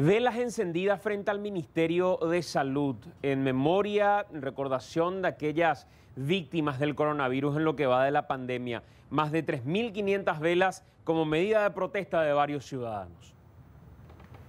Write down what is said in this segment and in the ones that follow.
Velas encendidas frente al Ministerio de Salud en memoria, en recordación de aquellas víctimas del coronavirus en lo que va de la pandemia. Más de 3.500 velas como medida de protesta de varios ciudadanos.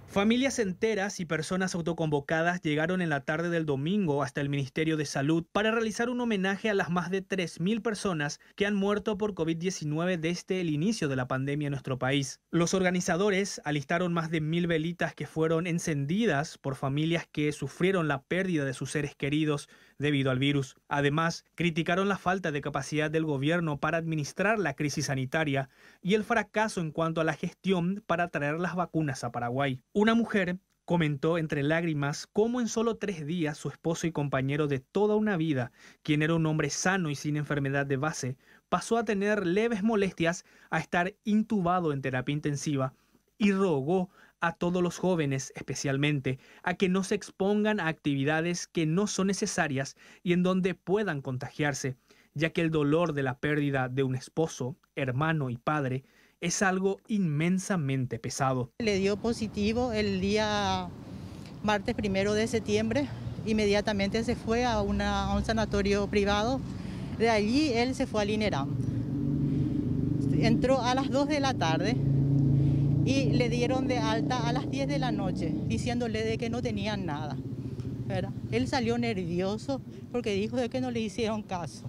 Familias enteras y personas autoconvocadas llegaron en la tarde del domingo hasta el Ministerio de Salud para realizar un homenaje a las más de 3.000 personas que han muerto por COVID-19 desde el inicio de la pandemia en nuestro país. Los organizadores alistaron más de mil velitas que fueron encendidas por familias que sufrieron la pérdida de sus seres queridos debido al virus. Además, criticaron la falta de capacidad del gobierno para administrar la crisis sanitaria y el fracaso en cuanto a la gestión para traer las vacunas a Paraguay una mujer comentó entre lágrimas cómo en solo tres días su esposo y compañero de toda una vida, quien era un hombre sano y sin enfermedad de base, pasó a tener leves molestias a estar intubado en terapia intensiva y rogó a todos los jóvenes especialmente a que no se expongan a actividades que no son necesarias y en donde puedan contagiarse, ya que el dolor de la pérdida de un esposo, hermano y padre es algo inmensamente pesado. Le dio positivo el día martes primero de septiembre. Inmediatamente se fue a, un sanatorio privado. De allí él se fue al INERAM. Entró a las 2 de la tarde y le dieron de alta a las 10 de la noche, diciéndole de que no tenían nada. Él salió nervioso porque dijo de que no le hicieron caso.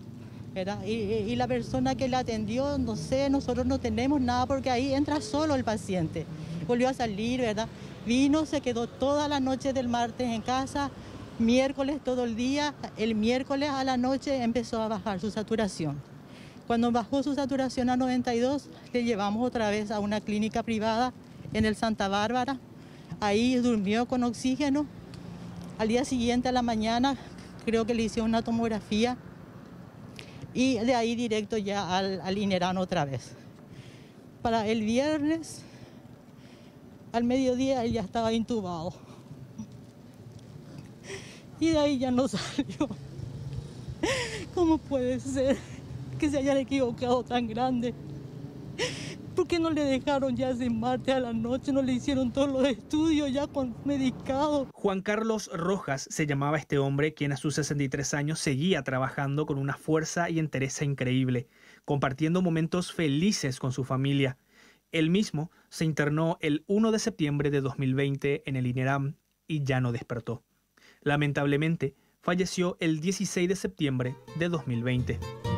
Y, la persona que la atendió, no sé, nosotros no tenemos nada porque ahí entra solo el paciente. Volvió a salir, ¿verdad? Vino, se quedó toda la noche del martes en casa, miércoles todo el día, el miércoles a la noche empezó a bajar su saturación. Cuando bajó su saturación a 92, le llevamos otra vez a una clínica privada en el Santa Bárbara. Ahí durmió con oxígeno. Al día siguiente, a la mañana, creo que le hicieron una tomografía y de ahí directo ya al, al otra vez. Para el viernes, al mediodía, él ya estaba intubado. Y de ahí ya no salió. ¿Cómo puede ser que se hayan equivocado tan grande? ¿Por qué no le dejaron ya ese martes a la noche? No le hicieron todos los estudios ya con medicado. Juan Carlos Rojas se llamaba este hombre, quien a sus 63 años seguía trabajando con una fuerza y entereza increíble, compartiendo momentos felices con su familia. Él mismo se internó el 1 de septiembre de 2020 en el INERAM y ya no despertó. Lamentablemente, falleció el 16 de septiembre de 2020.